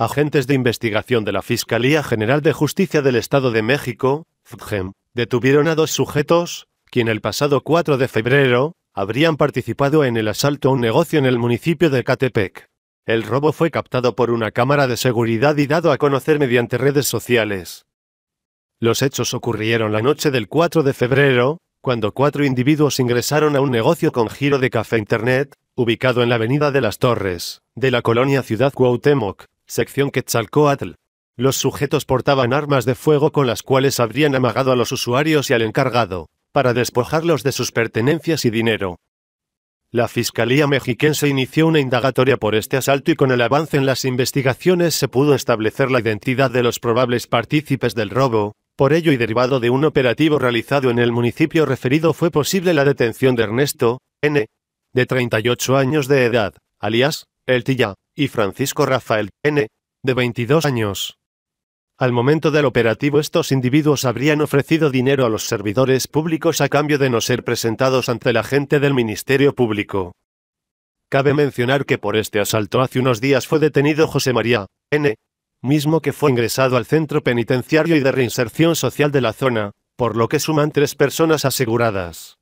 agentes de investigación de la Fiscalía General de Justicia del Estado de México, FGEM, detuvieron a dos sujetos, quien el pasado 4 de febrero, habrían participado en el asalto a un negocio en el municipio de Catepec. El robo fue captado por una cámara de seguridad y dado a conocer mediante redes sociales. Los hechos ocurrieron la noche del 4 de febrero, cuando cuatro individuos ingresaron a un negocio con giro de café Internet, ubicado en la Avenida de las Torres, de la colonia Ciudad Cuauhtémoc, sección Quetzalcoatl. Los sujetos portaban armas de fuego con las cuales habrían amagado a los usuarios y al encargado, para despojarlos de sus pertenencias y dinero. La Fiscalía mexiquense inició una indagatoria por este asalto y con el avance en las investigaciones se pudo establecer la identidad de los probables partícipes del robo. Por ello y derivado de un operativo realizado en el municipio referido fue posible la detención de Ernesto, N., de 38 años de edad, alias, El Tilla, y Francisco Rafael N., de 22 años. Al momento del operativo estos individuos habrían ofrecido dinero a los servidores públicos a cambio de no ser presentados ante la gente del Ministerio Público. Cabe mencionar que por este asalto hace unos días fue detenido José María, N., mismo que fue ingresado al centro penitenciario y de reinserción social de la zona, por lo que suman tres personas aseguradas.